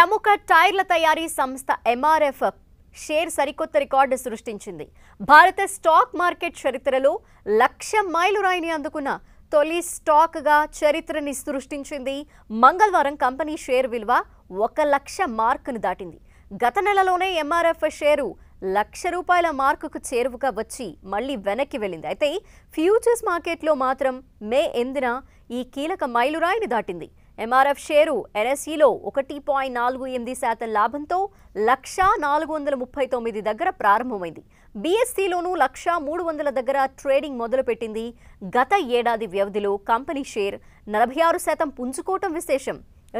ప్రముఖ టైర్ల తయారీ సంస్థ ఎంఆర్ఎఫ్ షేర్ సరికొత్త రికార్డు సృష్టించింది భారత స్టాక్ మార్కెట్ చరిత్రలో లక్ష మైలురాయిని అందుకున్న తొలి స్టాక్గా చరిత్రని సృష్టించింది మంగళవారం కంపెనీ షేర్ విలువ ఒక లక్ష మార్కును దాటింది గత నెలలోనే ఎంఆర్ఎఫ్ షేరు లక్ష రూపాయల మార్కుకు చేరువుగా వచ్చి మళ్ళీ వెనక్కి వెళ్ళింది అయితే ఫ్యూచర్స్ మార్కెట్లో మాత్రం మే ఎందున ఈ కీలక మైలురాయిని దాటింది ఎంఆర్ఎఫ్ షేరు ఎన్ఎస్ఈలో e ఒకటి పాయింట్ నాలుగు ఎనిమిది శాతం లాభంతో లక్ష నాలుగు వందల ముప్పై తొమ్మిది దగ్గర ప్రారంభమైంది బీఎస్సీలోనూ e లక్ష మూడు వందల దగ్గర ట్రేడింగ్ మొదలుపెట్టింది గత ఏడాది వ్యవధిలో కంపెనీ షేర్ నలభై ఆరు శాతం పుంజుకోవటం విశేషం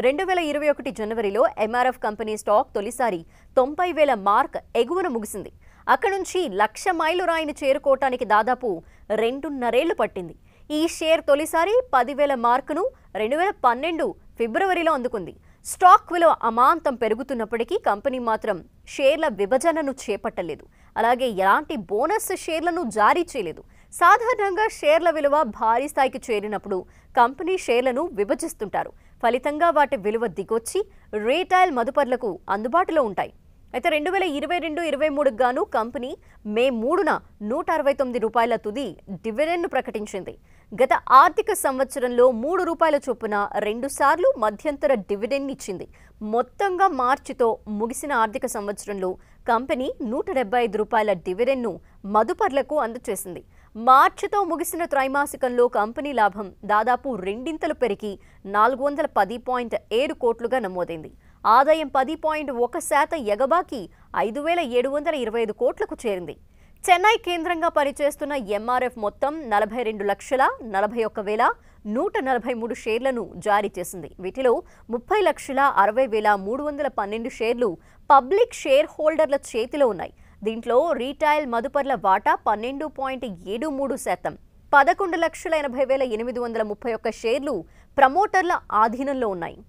రెండు వేల ఇరవై ఒకటి జనవరిలో ఎంఆర్ఎఫ్ కంపెనీ స్టాక్ తొలిసారి తొంభై వేల మార్క్ ఎగువన ముగిసింది అక్కడి నుంచి లక్ష మైలు రాయిని చేరుకోవటానికి దాదాపు రెండున్నరేళ్లు పట్టింది ఈ షేర్ తొలిసారి పదివేల మార్కును రెండు వేల పన్నెండు ఫిబ్రవరిలో అందుకుంది స్టాక్ విలువ అమాంతం పెరుగుతున్నప్పటికీ కంపెనీ మాత్రం షేర్ల విభజనను చేపట్టలేదు అలాగే ఎలాంటి బోనస్ షేర్లను జారీ చేయలేదు సాధారణంగా షేర్ల విలువ భారీ స్థాయికి చేరినప్పుడు కంపెనీ షేర్లను విభజిస్తుంటారు ఫలితంగా వాటి విలువ దిగొచ్చి రీటైల్ మదుపర్లకు అందుబాటులో ఉంటాయి అయితే రెండు వేల ఇరవై రెండు ఇరవై మూడు గాను కంపెనీ మే మూడున నూట అరవై తొమ్మిది రూపాయల తుది డివిడెండ్ ప్రకటించింది గత ఆర్థిక సంవత్సరంలో మూడు రూపాయల చొప్పున రెండుసార్లు మధ్యంతర డివిడెండ్ ఇచ్చింది మొత్తంగా మార్చితో ముగిసిన ఆర్థిక సంవత్సరంలో కంపెనీ నూట డెబ్బై ఐదు రూపాయల డివిడెండ్ను మదుపర్లకు అందచేసింది మార్చితో ముగిసిన త్రైమాసికంలో కంపెనీ లాభం దాదాపు రెండింతలు పెరిగి నాలుగు వందల పది పాయింట్ ఏడు కోట్లుగా నమోదైంది ఆదాయం పది పాయింట్ ఒక శాతం ఎగబాకి ఐదు వేల ఏడు వందల ఇరవై ఐదు కోట్లకు చేరింది చెన్నై కేంద్రంగా పనిచేస్తున్న ఎంఆర్ఎఫ్ మొత్తం నలభై రెండు లక్షల నలభై ఒక్క వేల నూట నలభై మూడు షేర్లను జారీ చేసింది వీటిలో ముప్పై లక్షల అరవై వేల మూడు వందల పన్నెండు షేర్లు పబ్లిక్ షేర్ హోల్డర్ల చేతిలో ఉన్నాయి దీంట్లో రీటైల్ మదుపర్ల వాటా పన్నెండు పాయింట్ ఏడు మూడు శాతం పదకొండు లక్షల ఎనభై వేల ఎనిమిది వందల ముప్పై ఒక్క షేర్లు ప్రమోటర్ల ఆధీనంలో ఉన్నాయి